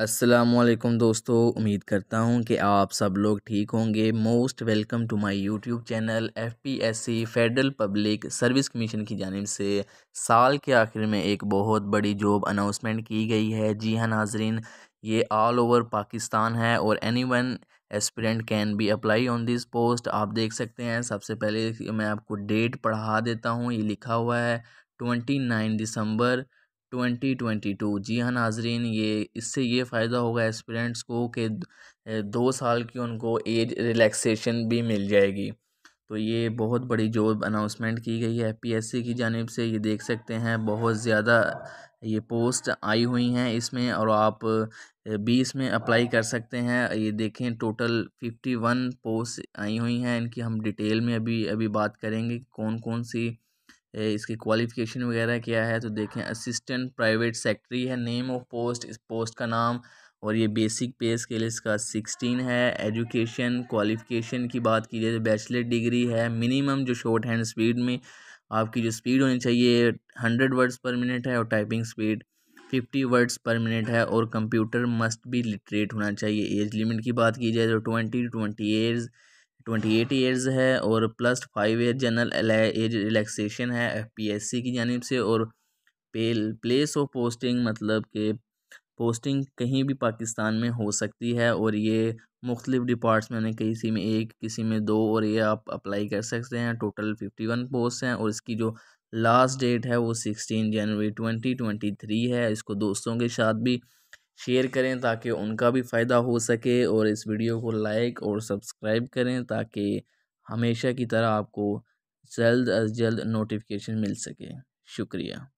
असलम दोस्तों उम्मीद करता हूँ कि आप सब लोग ठीक होंगे most welcome to my YouTube channel F P S C federal public service commission की जानब से साल के आखिर में एक बहुत बड़ी जॉब अनाउंसमेंट की गई है जी हाँ नाजरीन ये ऑल ओवर पाकिस्तान है और any one aspirant can be apply on this post आप देख सकते हैं सबसे पहले मैं आपको डेट पढ़ा देता हूँ ये लिखा हुआ है twenty nine December twenty twenty two जी हाँ नाजरीन ये इससे ये फ़ायदा होगा एस्पिरेंट्स को कि दो साल की उनको एज रिलैक्सेशन भी मिल जाएगी तो ये बहुत बड़ी जॉब अनाउंसमेंट की गई है पीएससी की जानब से ये देख सकते हैं बहुत ज़्यादा ये पोस्ट आई हुई हैं इसमें और आप बीस में अप्लाई कर सकते हैं ये देखें टोटल फिफ्टी वन पोस्ट आई हुई हैं इनकी हम डिटेल में अभी अभी बात करेंगे कौन कौन सी इसकी क्वालिफ़िकेशन वगैरह क्या है तो देखें असिस्टेंट प्राइवेट सेक्रेटरी है नेम ऑफ पोस्ट इस पोस्ट का नाम और ये बेसिक पे स्केल इसका सिक्सटीन है एजुकेशन क्वालिफ़िकेशन की बात की जाए तो बैचलर डिग्री है मिनिमम जो शॉर्ट हैंड स्पीड में आपकी जो स्पीड होनी चाहिए हंड्रेड वर्ड्स पर मिनट है और typing speed fifty words per minute है और कंप्यूटर मस्ट भी लिटरेट होना चाहिए एज लिमिट की बात की जाए तो twenty two twenty years twenty eight years है और plus five year general age relaxation है एफ पी एस सी की जानब से और पे प्लेस ऑफ पोस्टिंग मतलब कि पोस्टिंग कहीं भी पाकिस्तान में हो सकती है और ये मुख्तलिफ डिपार्ट्स में किसी में एक किसी में दो और ये आप अप्लाई कर सकते हैं टोटल फिफ्टी वन पोस्ट हैं और इसकी जो लास्ट डेट है वो sixteen January twenty twenty three है इसको दोस्तों के साथ भी शेयर करें ताकि उनका भी फ़ायदा हो सके और इस वीडियो को लाइक और सब्सक्राइब करें ताकि हमेशा की तरह आपको जल्द अज जल्द नोटिफिकेशन मिल सके शुक्रिया